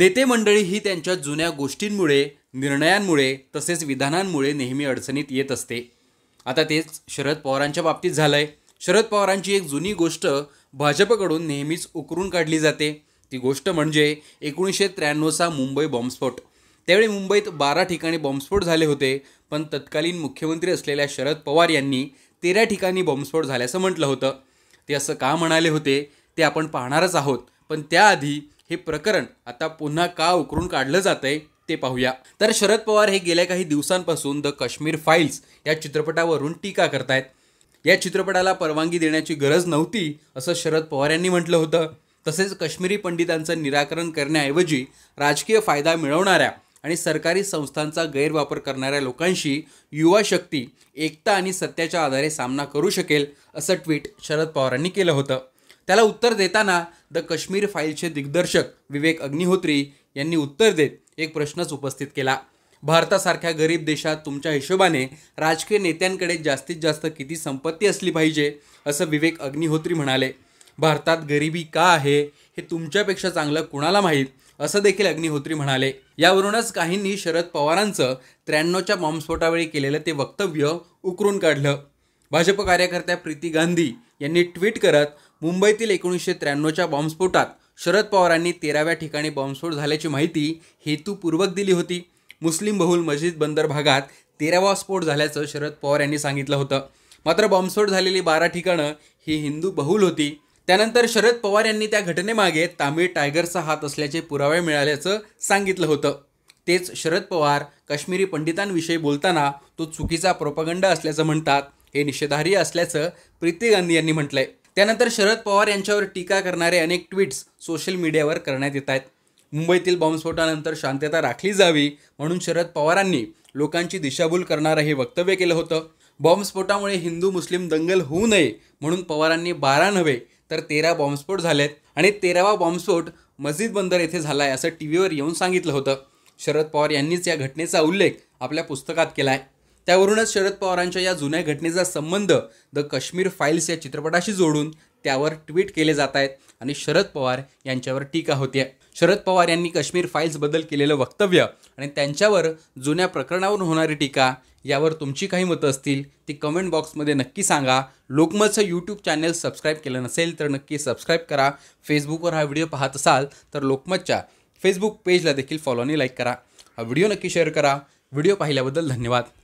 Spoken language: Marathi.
नेते मंडळी ही त्यांच्या जुन्या गोष्टींमुळे निर्णयांमुळे तसेच विधानांमुळे नेहमी अडचणीत येत असते आता तेच शरद पवारांच्या बाबतीत झालं आहे शरद पवारांची एक जुनी गोष्ट भाजपकडून नेहमीच उकरून काढली जाते ती गोष्ट म्हणजे एकोणीसशे त्र्याण्णवचा मुंबई बॉम्बस्फोट त्यावेळी मुंबईत बारा ठिकाणी बॉम्बस्फोट झाले होते पण तत्कालीन मुख्यमंत्री असलेल्या शरद पवार यांनी तेरा ठिकाणी बॉम्बस्फोट झाल्याचं म्हटलं होतं ते असं का म्हणाले होते ते आपण पाहणारच आहोत पण त्याआधी हे प्रकरण आता पुन्हा का उकरून काढलं जात आहे ते पाहूया तर शरद पवार हे गेल्या काही दिवसांपासून द काश्मीर फाईल्स या चित्रपटावरून टीका करतायत या चित्रपटाला परवानगी देण्याची गरज नव्हती असं शरद पवार यांनी म्हटलं होतं तसेच कश्मीरी पंडितांचं निराकरण करण्याऐवजी राजकीय फायदा मिळवणाऱ्या आणि सरकारी संस्थांचा गैरवापर करणाऱ्या लोकांशी युवा शक्ती एकता आणि सत्याच्या आधारे सामना करू शकेल असं ट्विट शरद पवारांनी केलं होतं त्याला उत्तर देताना द काश्मीर फाईलचे दिग्दर्शक विवेक अग्निहोत्री यांनी उत्तर देत एक प्रश्नच उपस्थित केला भारतासारख्या गरीब देशात तुमच्या हिशोबाने राजकीय नेत्यांकडे जास्तीत जास्त किती संपत्ती असली पाहिजे असं विवेक अग्निहोत्री म्हणाले भारतात गरिबी का आहे हे तुमच्यापेक्षा चांगलं कुणाला माहीत असं देखील अग्निहोत्री म्हणाले यावरूनच काहींनी शरद पवारांचं त्र्याण्णवच्या बॉम्बस्फोटावेळी केलेलं ते वक्तव्य उकरून काढलं भाजप कार्यकर्त्या प्रीती गांधी यांनी ट्विट करत मुंबईतील एकोणीसशे त्र्याण्णवच्या बॉम्बस्फोटात शरद पवारांनी तेराव्या ठिकाणी बॉम्बस्फोट झाल्याची माहिती हेतूपूर्वक दिली होती मुस्लिम बहुल मस्जिद बंदर भागात तेरावा स्फोट झाल्याचं शरद पवार यांनी सांगितलं होतं मात्र बॉम्बस्फोट झालेली बारा ठिकाणं ही हिंदू बहुल होती त्यानंतर शरद पवार यांनी त्या घटनेमागे तामिळ टायगरचा हात असल्याचे पुरावे मिळाल्याचं सांगितलं होतं तेच शरद पवार काश्मीरी पंडितांविषयी बोलताना तो चुकीचा प्रोपगंड असल्याचं म्हणतात हे निषेधार्ह असल्याचं प्रीती गांधी यांनी म्हटलंय त्यानंतर शरद पवार यांच्यावर टीका करणारे अनेक ट्विट्स सोशल मीडियावर करण्यात येत आहेत मुंबईतील बॉम्बस्फोटानंतर शांतता राखली जावी म्हणून शरद पवारांनी लोकांची दिशाभूल करणारं हे वक्तव्य केलं होतं बॉम्बस्फोटामुळे हिंदू मुस्लिम दंगल होऊ नये म्हणून पवारांनी बारा नव्हे तर तेरा बॉम्बस्फोट झालेत आणि तेरावा बॉम्बस्फोट मस्जिद बंदर येथे झाला आहे असं टी व्हीवर येऊन सांगितलं होतं शरद पवार यांनीच या घटनेचा उल्लेख आपल्या पुस्तकात केला आहे त्यावरूनच शरद पवारांच्या या जुन्या घटनेचा संबंध द काश्मीर फाईल्स या चित्रपटाशी जोडून त्यावर ट्विट केले जात आहेत आणि शरद पवार यांच्यावर टीका होती शरद पवार यांनी काश्मीर फाईल्सबद्दल केलेलं वक्तव्य आणि त्यांच्यावर जुन्या प्रकरणावरून होणारी टीका यावर तुमची काही मतं असतील ती कमेंट बॉक्समध्ये नक्की सांगा लोकमतचं यूट्यूब चॅनल सबस्क्राईब केलं नसेल तर नक्की सबस्क्राईब करा फेसबुकवर हा व्हिडिओ पाहत असाल तर लोकमतच्या फेसबुक पेजला देखील फॉलो आणि लाईक करा हा व्हिडिओ नक्की शेअर करा व्हिडिओ पाहिल्याबद्दल धन्यवाद